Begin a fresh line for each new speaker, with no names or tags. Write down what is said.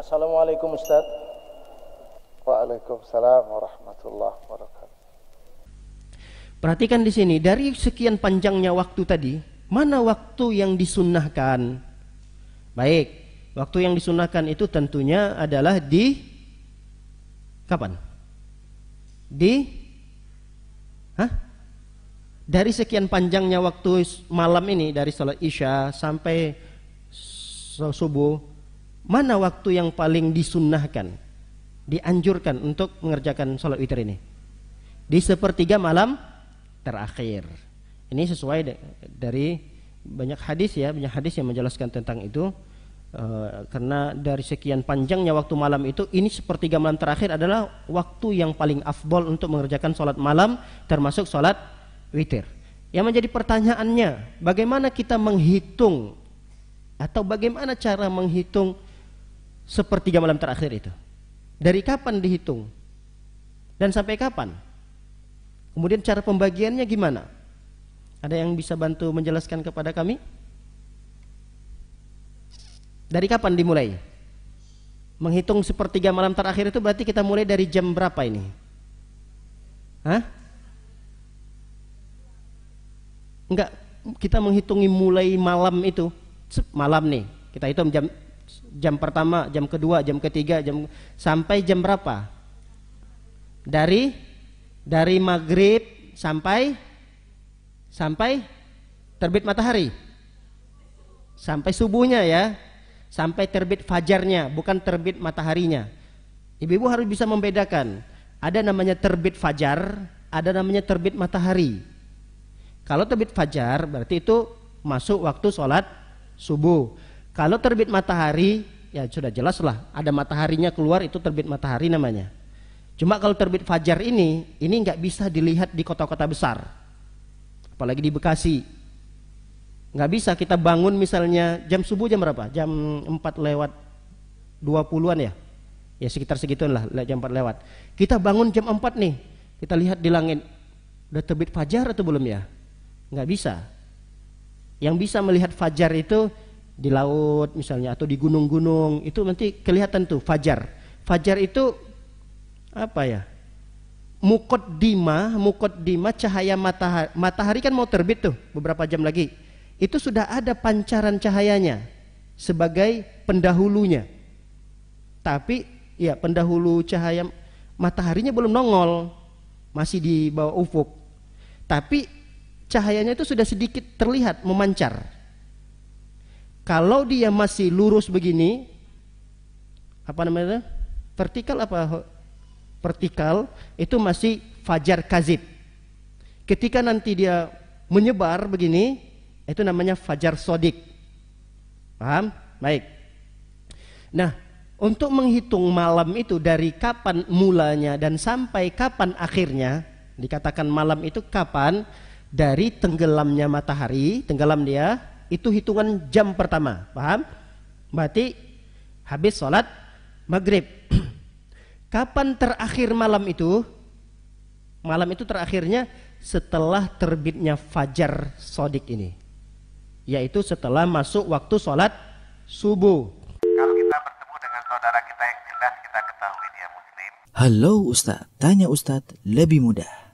Assalamualaikum Ustaz. Waalaikumsalam warahmatullahi wabarakatuh. Perhatikan di sini, dari sekian panjangnya waktu tadi, mana waktu yang disunnahkan? Baik, waktu yang disunnahkan itu tentunya adalah di kapan? Di Hah? Dari sekian panjangnya waktu malam ini dari sholat isya sampai subuh Mana waktu yang paling disunnahkan, dianjurkan untuk mengerjakan sholat witir ini? Di sepertiga malam terakhir. Ini sesuai dari banyak hadis ya, banyak hadis yang menjelaskan tentang itu. E, karena dari sekian panjangnya waktu malam itu, ini sepertiga malam terakhir adalah waktu yang paling afdol untuk mengerjakan sholat malam, termasuk sholat witir. Yang menjadi pertanyaannya, bagaimana kita menghitung atau bagaimana cara menghitung sepertiga malam terakhir itu. Dari kapan dihitung? Dan sampai kapan? Kemudian cara pembagiannya gimana? Ada yang bisa bantu menjelaskan kepada kami? Dari kapan dimulai? Menghitung sepertiga malam terakhir itu berarti kita mulai dari jam berapa ini? Hah? Enggak, kita menghitungi mulai malam itu. Malam nih, kita hitung jam jam pertama, jam kedua, jam ketiga, jam sampai jam berapa? Dari dari maghrib sampai sampai terbit matahari, sampai subuhnya ya, sampai terbit fajarnya, bukan terbit mataharinya. Ibu-ibu harus bisa membedakan. Ada namanya terbit fajar, ada namanya terbit matahari. Kalau terbit fajar berarti itu masuk waktu sholat subuh kalau terbit matahari, ya sudah jelas lah, ada mataharinya keluar itu terbit matahari namanya. Cuma kalau terbit fajar ini, ini nggak bisa dilihat di kota-kota besar, apalagi di Bekasi. Nggak bisa kita bangun misalnya jam subuh jam berapa? Jam 4 lewat 20-an ya? Ya sekitar segituan lah, jam 4 lewat. Kita bangun jam 4 nih, kita lihat di langit, udah terbit fajar atau belum ya? Nggak bisa. Yang bisa melihat fajar itu di laut misalnya atau di gunung-gunung itu nanti kelihatan tuh fajar. Fajar itu apa ya? mukot dima mukot dima cahaya matahari. Matahari kan mau terbit tuh beberapa jam lagi. Itu sudah ada pancaran cahayanya sebagai pendahulunya. Tapi ya pendahulu cahaya mataharinya belum nongol, masih di bawah ufuk. Tapi cahayanya itu sudah sedikit terlihat memancar kalau dia masih lurus begini, apa namanya? Vertikal apa? Vertikal itu masih fajar kazib. Ketika nanti dia menyebar begini, itu namanya fajar sodik. Paham? Baik. Nah, untuk menghitung malam itu dari kapan mulanya dan sampai kapan akhirnya, dikatakan malam itu kapan dari tenggelamnya matahari, tenggelam dia itu hitungan jam pertama, paham? Berarti habis sholat maghrib. Kapan terakhir malam itu? Malam itu terakhirnya setelah terbitnya fajar sodik ini. Yaitu setelah masuk waktu sholat subuh. Kalau kita bertemu dengan saudara kita yang jelas kita ketahui dia muslim. Halo Ustadz, tanya Ustadz lebih mudah.